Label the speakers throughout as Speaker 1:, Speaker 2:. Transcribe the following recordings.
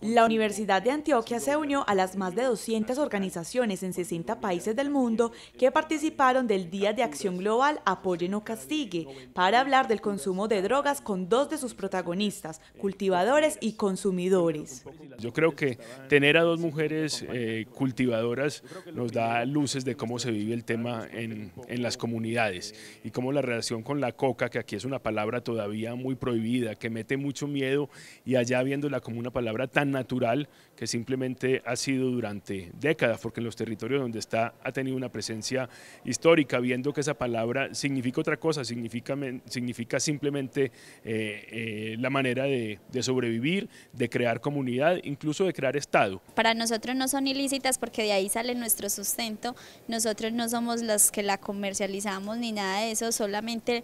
Speaker 1: La Universidad de Antioquia se unió a las más de 200 organizaciones en 60 países del mundo que participaron del Día de Acción Global Apoyen no castigue para hablar del consumo de drogas con dos de sus protagonistas, cultivadores y consumidores.
Speaker 2: Yo creo que tener a dos mujeres eh, cultivadoras nos da luces de cómo se vive el tema en, en las comunidades y cómo la relación con la coca, que aquí es una palabra todavía muy prohibida, que mete mucho miedo y allá viendo como una palabra tan natural que simplemente ha sido durante décadas, porque en los territorios donde está ha tenido una presencia histórica, viendo que esa palabra significa otra cosa, significa, significa simplemente eh, eh, la manera de, de sobrevivir, de crear comunidad, incluso de crear Estado.
Speaker 3: Para nosotros no son ilícitas porque de ahí sale nuestro sustento, nosotros no somos las que la comercializamos ni nada de eso, solamente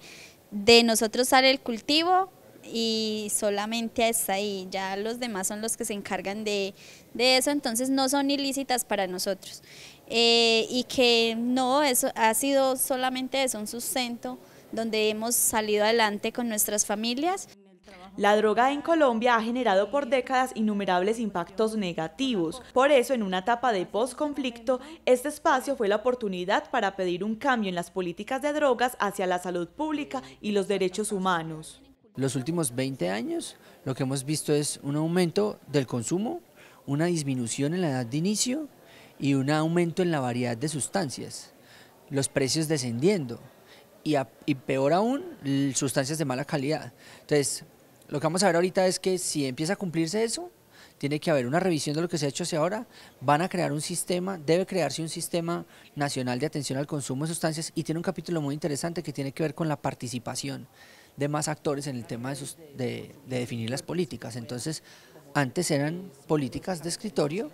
Speaker 3: de nosotros sale el cultivo, y solamente está ahí, ya los demás son los que se encargan de, eso, entonces no son ilícitas para nosotros. Eh, y que no, eso ha sido solamente eso, un sustento donde hemos salido adelante con nuestras familias. La droga en Colombia ha generado por décadas innumerables
Speaker 1: impactos negativos. Por eso, en una etapa de posconflicto, este espacio fue la oportunidad para pedir un cambio en las políticas de drogas hacia la salud pública y los derechos humanos.
Speaker 4: Los últimos 20 años lo que hemos visto es un aumento del consumo, una disminución en la edad de inicio y un aumento en la variedad de sustancias, los precios descendiendo y, peor aún, sustancias de mala calidad. Entonces, lo que vamos a ver ahorita es que si empieza a cumplirse eso, tiene que haber una revisión de lo que se ha hecho hacia ahora, van a crear un sistema, debe crearse un sistema nacional de atención al consumo de sustancias y tiene un capítulo muy interesante que tiene que ver con la participación de más actores en el tema de, sus, definir las políticas. Entonces, antes eran políticas de escritorio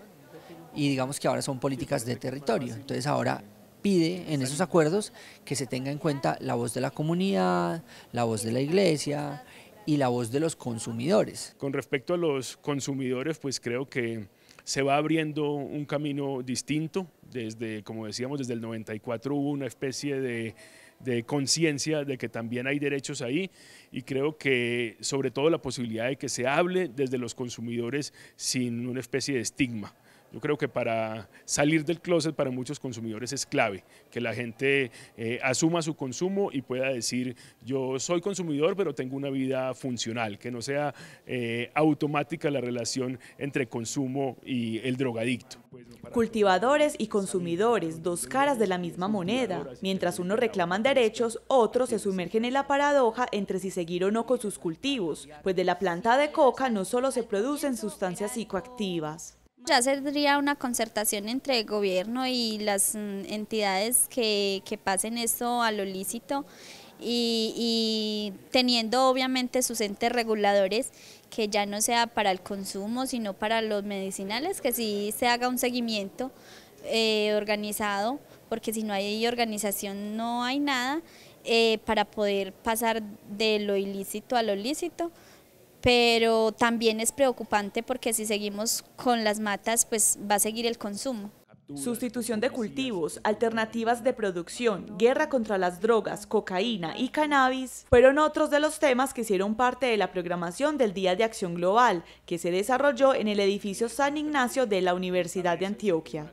Speaker 4: y digamos que ahora son políticas de territorio. Entonces ahora pide en esos acuerdos que se tenga en cuenta la voz de la comunidad, la voz de la iglesia y la voz de los consumidores.
Speaker 2: Con respecto a los consumidores, pues creo que se va abriendo un camino distinto. Desde, como decíamos, desde el 94 hubo una especie de, de conciencia de que también hay derechos ahí y creo que sobre todo la posibilidad de que se hable desde los consumidores sin una especie de estigma. Yo creo que para salir del closet para muchos consumidores es clave, que la gente eh, asuma su consumo y pueda decir yo soy consumidor pero tengo una vida funcional, que no sea eh, automática la relación entre consumo y el drogadicto.
Speaker 1: Cultivadores y consumidores, dos caras de la misma moneda. Mientras unos reclaman derechos, otros se sumergen en la paradoja entre si seguir o no con sus cultivos, pues de la planta de coca no solo se producen sustancias psicoactivas.
Speaker 3: Ya sería una concertación entre el gobierno y las mm, entidades que, pasen esto a lo lícito y, teniendo obviamente sus entes reguladores que ya no sea para el consumo sino para los medicinales, que sí se haga un seguimiento eh, organizado, porque si no hay organización no hay nada eh, para poder pasar de lo ilícito a lo lícito pero también es preocupante porque si seguimos con las matas, pues va a seguir el consumo. Sustitución de cultivos,
Speaker 1: alternativas de producción, guerra contra las drogas, cocaína y cannabis fueron otros de los temas que hicieron parte de la programación del Día de Acción Global, que se desarrolló en el edificio San Ignacio de la Universidad de Antioquia.